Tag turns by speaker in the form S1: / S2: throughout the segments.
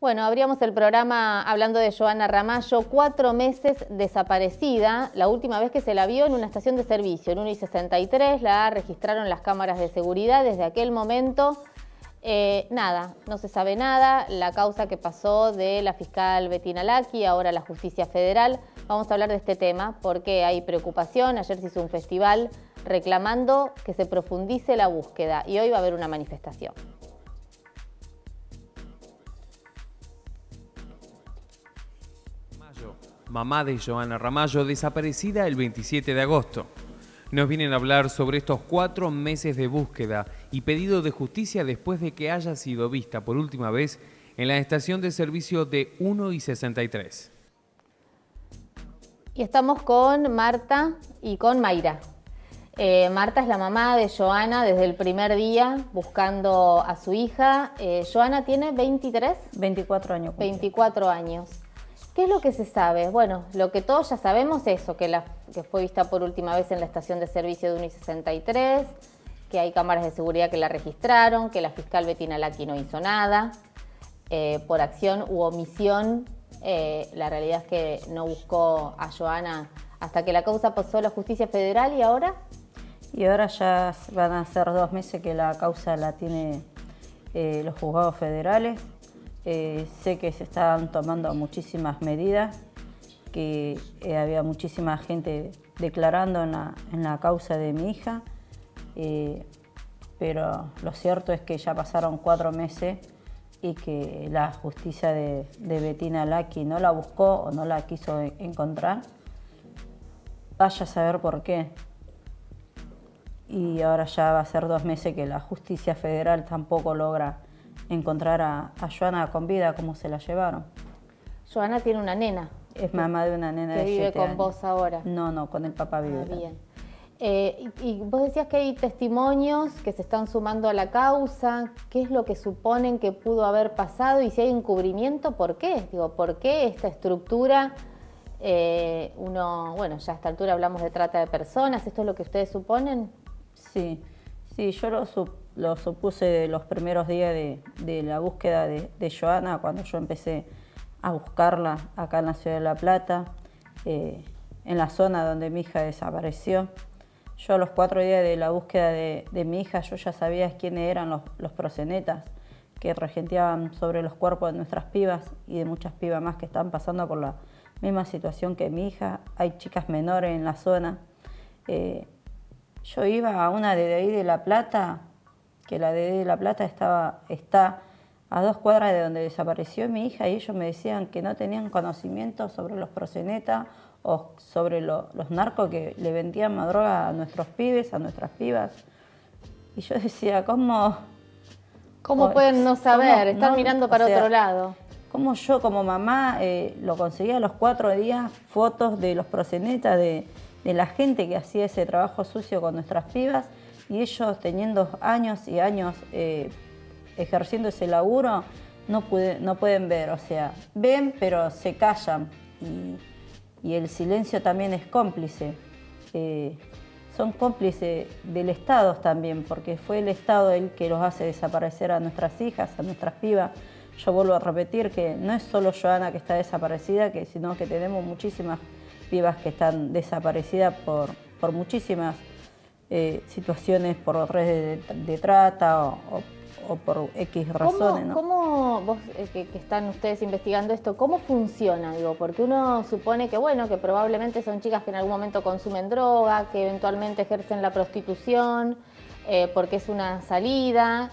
S1: Bueno, abríamos el programa hablando de Joana Ramallo, cuatro meses desaparecida, la última vez que se la vio en una estación de servicio, en 1 y 63, la registraron las cámaras de seguridad, desde aquel momento eh, nada, no se sabe nada, la causa que pasó de la fiscal Bettina Laki, ahora la justicia federal, vamos a hablar de este tema porque hay preocupación, ayer se hizo un festival reclamando que se profundice la búsqueda y hoy va a haber una manifestación. mamá de Joana Ramallo, desaparecida el 27 de agosto. Nos vienen a hablar sobre estos cuatro meses de búsqueda y pedido de justicia después de que haya sido vista por última vez en la estación de servicio de 1 y 63. Y estamos con Marta y con Mayra. Eh, Marta es la mamá de Joana desde el primer día buscando a su hija. Eh, Joana tiene 23. 24 años. 24 años. ¿Qué es lo que se sabe? Bueno, lo que todos ya sabemos es eso, que, fue vista por última vez en la estación de servicio de UNI 63, que hay cámaras de seguridad que la registraron, que la fiscal Betina Laki no hizo nada. Eh, por acción u omisión, eh, la realidad es que no buscó a Joana hasta que la causa pasó a la justicia federal y ahora. Y ahora
S2: ya van a ser dos meses que la causa la tiene eh, los juzgados federales eh, sé que se estaban tomando muchísimas medidas, que eh, había muchísima gente declarando en la, causa de mi hija, eh, pero lo cierto es que ya pasaron cuatro meses y que la justicia de, Betina Laki no la buscó o no la quiso encontrar. Vaya a saber por qué. Y ahora ya va a ser dos meses que la justicia federal tampoco logra encontrar a, Joana con vida, cómo se la llevaron.
S1: Joana tiene una nena. Es mamá
S2: de una nena que vive con vos ahora. No, no,
S1: con el papá vive. Ah, bien. Eh, y vos decías que hay testimonios que se están sumando a la causa. ¿Qué es lo que suponen que pudo haber pasado? Y si hay encubrimiento, ¿por qué? Digo, ¿por qué esta estructura? Eh, uno, bueno, ya a esta altura hablamos de trata de personas. ¿Esto es lo que ustedes suponen? Sí, sí, yo lo supongo los de los primeros días de, la búsqueda
S2: de, Joana, cuando yo empecé a buscarla acá en la ciudad de La Plata, eh, en la zona donde mi hija desapareció. Yo a los cuatro días de la búsqueda de, mi hija, yo ya sabía quiénes eran los, los, procenetas que regenteaban sobre los cuerpos de nuestras pibas y de muchas pibas más que están pasando por la misma situación que mi hija. Hay chicas menores en la zona. Eh, yo iba a una de ahí de La Plata que la de La Plata estaba, está a dos cuadras de donde desapareció mi hija y ellos me decían que no tenían conocimiento sobre los prosenetas o sobre los narcos que le vendían más droga a nuestros pibes, a nuestras pibas. Y yo decía, ¿cómo? ¿Cómo pueden no saber? Están mirando para otro lado. ¿Cómo yo como mamá eh, lo conseguía a los cuatro días fotos de los prosenetas, de la gente que hacía ese trabajo sucio con nuestras pibas? y ellos teniendo años y años eh, ejerciendo ese laburo, no, no pueden ver, o sea, ven pero se callan y, el silencio también es cómplice. Eh, son cómplices del Estado también, porque fue el Estado el que los hace desaparecer a nuestras hijas, a nuestras pibas. Yo vuelvo a repetir que no es solo Joana que está desaparecida, que, sino que tenemos muchísimas pibas que están desaparecidas por, por muchísimas eh, situaciones por redes de, trata o, por X razones.
S1: ¿Cómo, vos, eh, que, están ustedes investigando esto, cómo funciona? Digo, porque uno supone que, bueno, que probablemente son chicas que en algún momento consumen droga, que eventualmente ejercen la prostitución, eh, porque es una salida.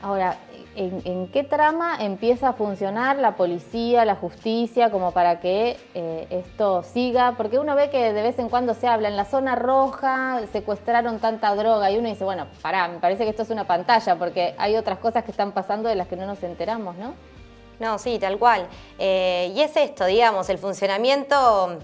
S1: Ahora, ¿en, qué trama empieza a funcionar la policía, la justicia, como para que eh, esto siga? Porque uno ve que de vez en cuando se habla, en la zona roja secuestraron tanta droga y uno dice, bueno, pará, me parece que esto es una pantalla porque hay otras cosas que están pasando de las que no
S3: nos enteramos, ¿no? No, sí, tal cual. Eh, y es esto, digamos, el funcionamiento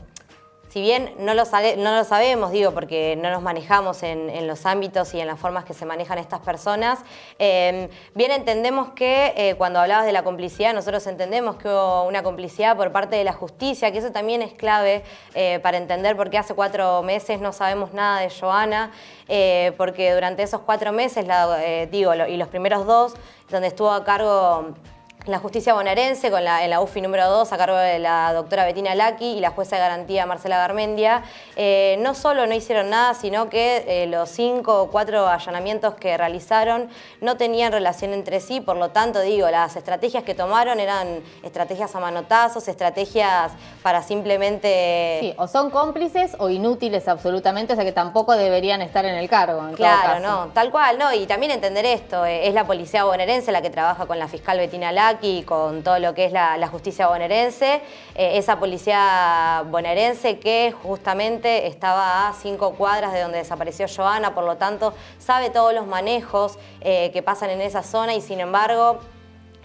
S3: si bien no lo, sabemos, digo, porque no nos manejamos en, los ámbitos y en las formas que se manejan estas personas, em, bien entendemos que eh, cuando hablabas de la complicidad, nosotros entendemos que hubo una complicidad por parte de la justicia, que eso también es clave eh, para entender por qué hace cuatro meses no sabemos nada de Joana, eh, porque durante esos cuatro meses, digo, y los primeros dos, donde estuvo a cargo la justicia bonaerense con la, la UFI número 2 a cargo de la doctora Betina Laki y la jueza de garantía Marcela Garmendia, eh, no solo no hicieron nada, sino que eh, los cinco o cuatro allanamientos que realizaron no tenían relación entre sí, por lo tanto, digo, las estrategias que tomaron eran estrategias a manotazos, estrategias para simplemente... Sí,
S1: o son cómplices o inútiles absolutamente, o sea que tampoco deberían estar en el cargo. En claro, no,
S3: tal cual, no, y también entender esto, eh, es la policía bonaerense la que trabaja con la fiscal Betina Laki, y con todo lo que es la, justicia bonaerense, eh, esa policía bonaerense que justamente estaba a cinco cuadras de donde desapareció Joana, por lo tanto sabe todos los manejos eh, que pasan en esa zona y sin embargo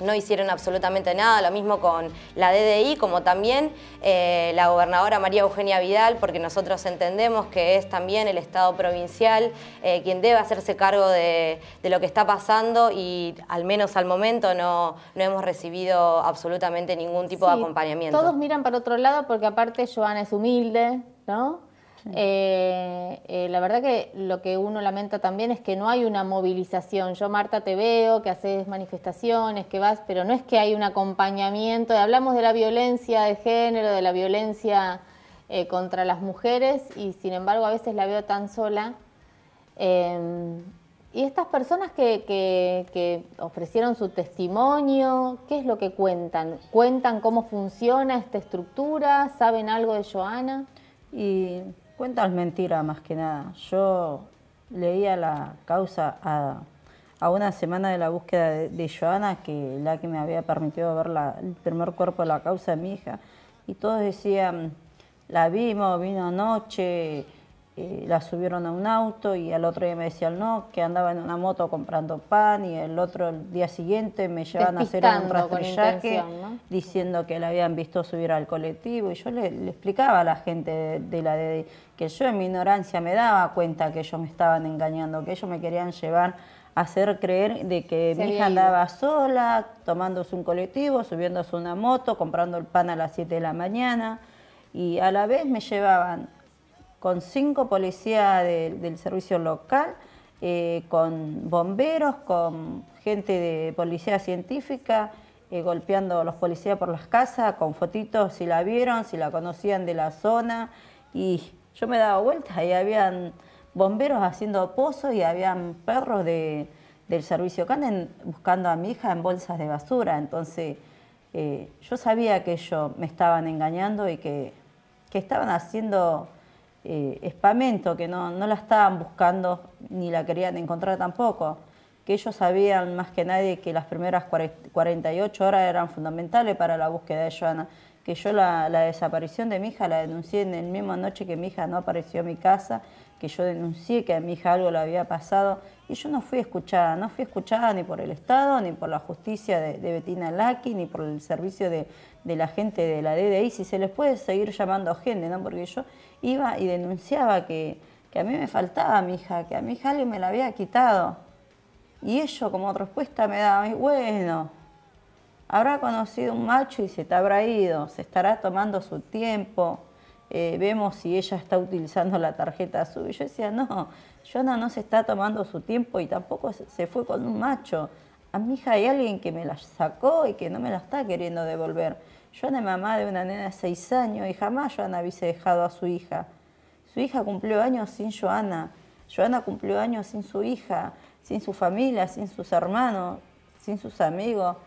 S3: no hicieron absolutamente nada, lo mismo con la DDI, como también eh, la gobernadora María Eugenia Vidal, porque nosotros entendemos que es también el Estado provincial eh, quien debe hacerse cargo de, lo que está pasando y al menos al momento no, no hemos recibido absolutamente ningún tipo de acompañamiento. Todos
S1: miran para otro lado porque aparte Joana es humilde, ¿no? Eh, eh, la verdad que lo que uno lamenta también es que no hay una movilización. Yo, Marta, te veo, que haces manifestaciones, que vas, pero no es que hay un acompañamiento. Hablamos de la violencia de género, de la violencia eh, contra las mujeres y sin embargo a veces la veo tan sola. Em, y estas personas que, que ofrecieron su testimonio, ¿qué es lo que cuentan? ¿Cuentan cómo funciona esta estructura? ¿Saben algo de Joana? Y cuentas mentiras más que nada. Yo
S2: leía la causa a, una semana de la búsqueda de, Joana, que la que me había permitido ver el primer cuerpo de la causa de mi hija, y todos decían, la vimos, vino anoche, la subieron a un auto y al otro día me decían no, que andaba en una moto comprando pan y el otro día siguiente me llevan a hacer un rastrillaje diciendo que la habían visto subir al colectivo y yo le, explicaba a la gente de, la D.D. que yo en mi ignorancia me daba cuenta que ellos me estaban engañando, que ellos me querían llevar a hacer creer de que mi hija andaba sola, tomándose un colectivo, subiéndose una moto, comprando el pan a las 7 de la mañana y a la vez me llevaban con cinco policías del servicio local, eh, con bomberos, con gente de policía científica, eh, golpeando a los policías por las casas, con fotitos si la vieron, si la conocían de la zona. Y yo me daba vueltas y habían bomberos haciendo pozos y habían perros del servicio Canen buscando a mi hija en bolsas de basura. Entonces eh, yo sabía que ellos me estaban engañando y que estaban haciendo eh, espamento, que no, no la estaban buscando ni la querían encontrar tampoco, que ellos sabían más que nadie que las primeras 48 horas eran fundamentales para la búsqueda de Joana, que yo la, desaparición de mi hija la denuncié en la misma noche que mi hija no apareció en mi casa, que yo denuncié que a mi hija algo le había pasado, y yo no fui escuchada, no fui escuchada ni por el Estado, ni por la justicia de, de Betina Laki, ni por el servicio de, de la gente de la DDI, si se les puede seguir llamando gente, ¿no? Porque yo iba y denunciaba que, a mí me faltaba mi hija, que a mi hija alguien me la había quitado. Y ellos como respuesta me daban, bueno, habrá conocido un macho y se te habrá ido, se estará tomando su tiempo, eh, vemos si ella está utilizando la tarjeta azul. Y yo decía, no, Jonah no se está tomando su tiempo y tampoco se fue con un macho a mi hija hay alguien que me la sacó y que no me la está queriendo devolver. Yo es mamá de una nena de seis años y jamás Joana hubiese dejado a su hija. Su hija cumplió años sin Joana. Joana cumplió años sin su hija, sin su familia, sin sus hermanos, sin sus amigos.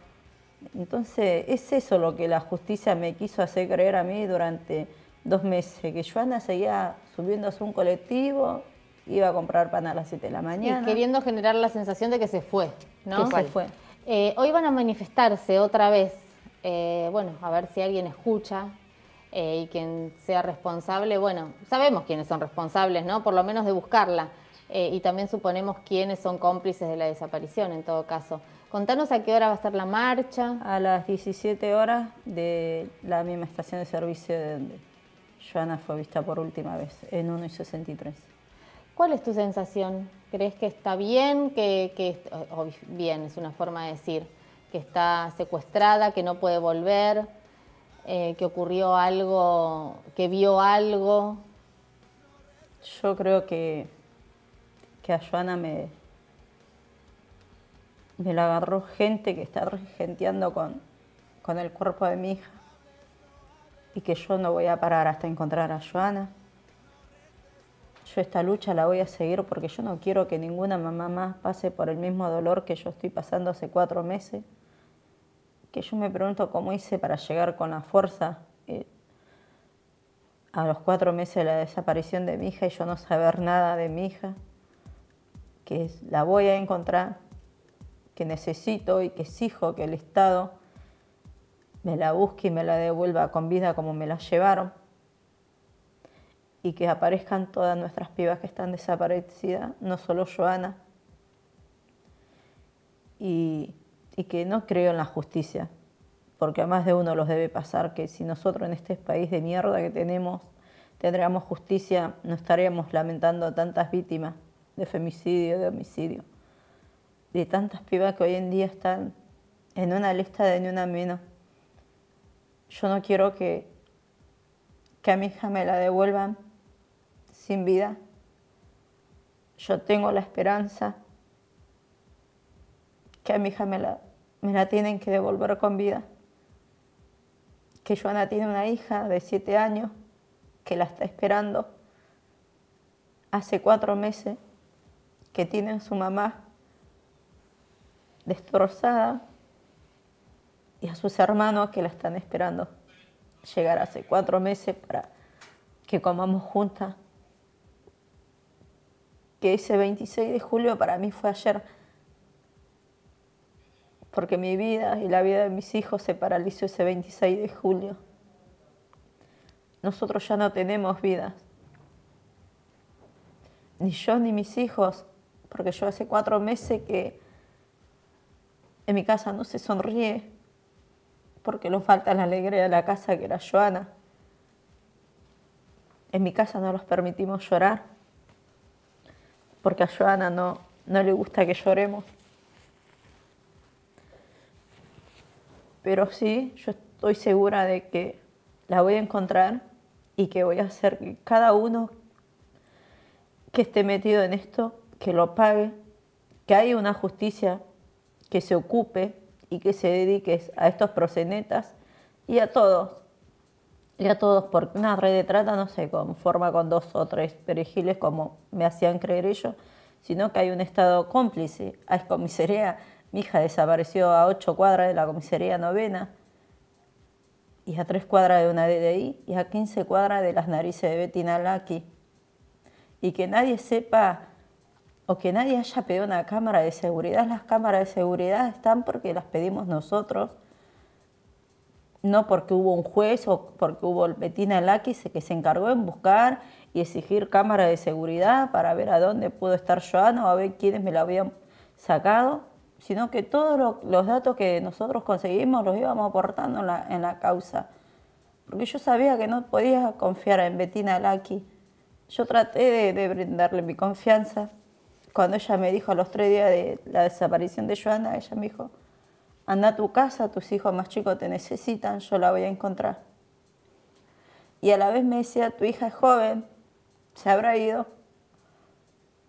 S2: Entonces es eso lo que la justicia me quiso hacer creer a mí durante dos meses, que Joana seguía subiendo a un colectivo iba a comprar pan a las
S1: 7 de la mañana. queriendo generar la sensación de que se fue, ¿no? fue. Eh, hoy van a manifestarse otra vez. Eh, bueno, a ver si alguien escucha eh, y quien sea responsable. Bueno, sabemos quiénes son responsables, ¿no? Por lo menos de buscarla. y también suponemos quiénes son cómplices de la desaparición, en todo caso. Contanos a qué hora va a estar la marcha. A las 17 horas de la misma estación de servicio de donde
S2: Joana fue vista por última vez, en 1 y 63. ¿Cuál es tu sensación?
S1: ¿Crees que está bien? Que, bien, es una forma de decir, que está secuestrada, que no puede volver, eh, que ocurrió algo, que vio algo. Yo creo que,
S2: que a Joana me, me la agarró gente que está regenteando con, con el cuerpo de mi hija y que yo no voy a parar hasta encontrar a Joana yo esta lucha la voy a seguir porque yo no quiero que ninguna mamá más pase por el mismo dolor que yo estoy pasando hace cuatro meses, que yo me pregunto cómo hice para llegar con la fuerza eh, a los cuatro meses de la desaparición de mi hija y yo no saber nada de mi hija, que la voy a encontrar, que necesito y que exijo que el Estado me la busque y me la devuelva con vida como me la llevaron y que aparezcan todas nuestras pibas que están desaparecidas, no solo Joana. Y, y que no creo en la justicia, porque a más de uno los debe pasar, que si nosotros en este país de mierda que tenemos tendríamos justicia, no estaríamos lamentando a tantas víctimas de femicidio, de homicidio, de tantas pibas que hoy en día están en una lista de ni una menos. Yo no quiero que, que a mi hija me la devuelvan sin vida. Yo tengo la esperanza que a mi hija me la, tienen que devolver con vida. Que Joana tiene una hija de siete años que la está esperando hace cuatro meses, que tiene a su mamá destrozada y a sus hermanos que la están esperando llegar hace cuatro meses para que comamos juntas que ese 26 de julio para mí fue ayer, porque mi vida y la vida de mis hijos se paralizó ese 26 de julio. Nosotros ya no tenemos vidas, ni yo ni mis hijos, porque yo hace cuatro meses que en mi casa no se sonríe, porque nos falta la alegría de la casa que era Joana. En mi casa no los permitimos llorar porque a Joana no, no le gusta que lloremos. Pero sí, yo estoy segura de que la voy a encontrar y que voy a hacer que cada uno que esté metido en esto, que lo pague, que haya una justicia que se ocupe y que se dedique a estos prosenetas y a todos a todos, por una red de trata no se conforma con dos o tres perejiles como me hacían creer ellos, sino que hay un Estado cómplice. Hay comisaría, mi hija desapareció a ocho cuadras de la comisaría novena y a tres cuadras de una DDI y a quince cuadras de las narices de Betty Laki. Y que nadie sepa o que nadie haya pedido una cámara de seguridad, las cámaras de seguridad están porque las pedimos nosotros no porque hubo un juez o porque hubo Betina Laki que se encargó en buscar y exigir cámara de seguridad para ver a dónde pudo estar Joana o ah, a ver quiénes me la habían sacado, sino que todos los datos que nosotros conseguimos los íbamos aportando en la, causa. Porque yo sabía que no podía confiar en Betina Laki. Yo traté de, de brindarle mi confianza. Cuando ella me dijo a los tres días de la desaparición de Joana, ella me dijo, Anda a tu casa, tus hijos más chicos te necesitan, yo la voy a encontrar. Y a la vez me decía, tu hija es joven, se habrá ido.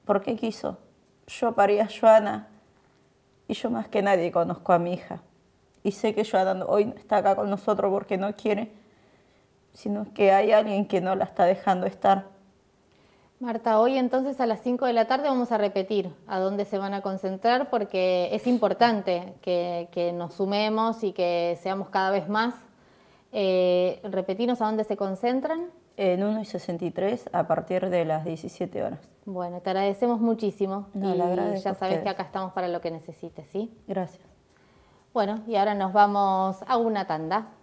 S2: ¿Por qué quiso? Yo parí a Joana y yo más que nadie conozco a mi hija. Y sé que Joana hoy está acá con nosotros porque no quiere, sino que hay alguien que no la está dejando estar.
S1: Marta, hoy entonces a las 5 de la tarde vamos a repetir a dónde se van a concentrar porque es importante que, nos sumemos y que seamos cada vez más. Eh, repetimos a dónde se concentran. En 1 y 63 a partir de las 17 horas. Bueno, te agradecemos muchísimo no, y ya sabes que acá estamos para lo que necesites, ¿sí? Gracias. Bueno, y ahora nos vamos a una tanda.